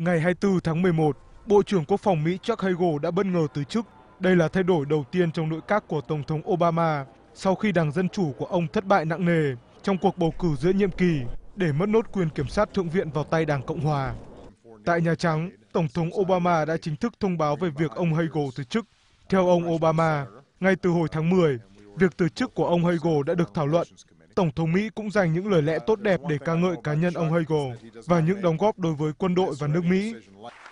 Ngày 24 tháng 11, Bộ trưởng Quốc phòng Mỹ Chuck Hagel đã bất ngờ từ chức. Đây là thay đổi đầu tiên trong nội các của Tổng thống Obama sau khi Đảng Dân Chủ của ông thất bại nặng nề trong cuộc bầu cử giữa nhiệm kỳ để mất nốt quyền kiểm sát Thượng viện vào tay Đảng Cộng Hòa. Tại Nhà Trắng, Tổng thống Obama đã chính thức thông báo về việc ông Hagel từ chức. Theo ông Obama, ngay từ hồi tháng 10, việc từ chức của ông Hagel đã được thảo luận Tổng thống Mỹ cũng dành những lời lẽ tốt đẹp để ca ngợi cá nhân ông Hagel và những đóng góp đối với quân đội và nước Mỹ.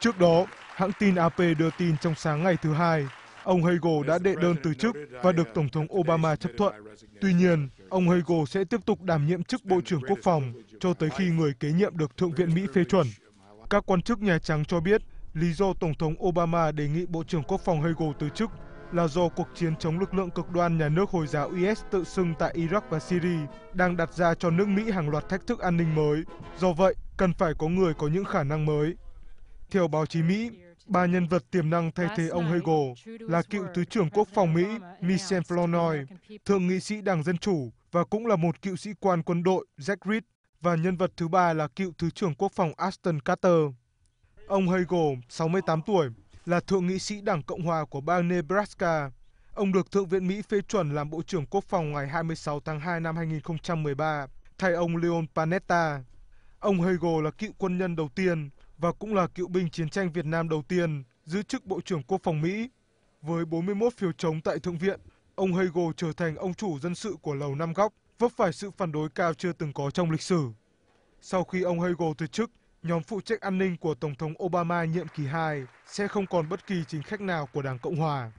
Trước đó, hãng tin AP đưa tin trong sáng ngày thứ Hai, ông Hagel đã đệ đơn từ chức và được Tổng thống Obama chấp thuận. Tuy nhiên, ông Hagel sẽ tiếp tục đảm nhiệm chức Bộ trưởng Quốc phòng cho tới khi người kế nhiệm được Thượng viện Mỹ phê chuẩn. Các quan chức Nhà Trắng cho biết lý do Tổng thống Obama đề nghị Bộ trưởng Quốc phòng Hagel từ chức là do cuộc chiến chống lực lượng cực đoan nhà nước Hồi giáo IS tự xưng tại Iraq và Syria đang đặt ra cho nước Mỹ hàng loạt thách thức an ninh mới. Do vậy, cần phải có người có những khả năng mới. Theo báo chí Mỹ, ba nhân vật tiềm năng thay thế ông Hagel là cựu Thứ trưởng Quốc phòng Mỹ Michel Flournoy, thượng nghị sĩ Đảng Dân Chủ và cũng là một cựu sĩ quan quân đội Jack Reed và nhân vật thứ ba là cựu Thứ trưởng Quốc phòng Aston Carter. Ông Hegel, 68 tuổi, là thượng nghị sĩ Đảng Cộng hòa của bang Nebraska. Ông được Thượng viện Mỹ phê chuẩn làm Bộ trưởng Quốc phòng ngày 26 tháng 2 năm 2013, thay ông Leon Panetta. Ông Hegel là cựu quân nhân đầu tiên và cũng là cựu binh chiến tranh Việt Nam đầu tiên giữ chức Bộ trưởng Quốc phòng Mỹ. Với 41 phiếu chống tại Thượng viện, ông Hegel trở thành ông chủ dân sự của Lầu Năm Góc, vấp phải sự phản đối cao chưa từng có trong lịch sử. Sau khi ông Hegel từ chức, nhóm phụ trách an ninh của tổng thống Obama nhiệm kỳ hai sẽ không còn bất kỳ chính khách nào của đảng cộng hòa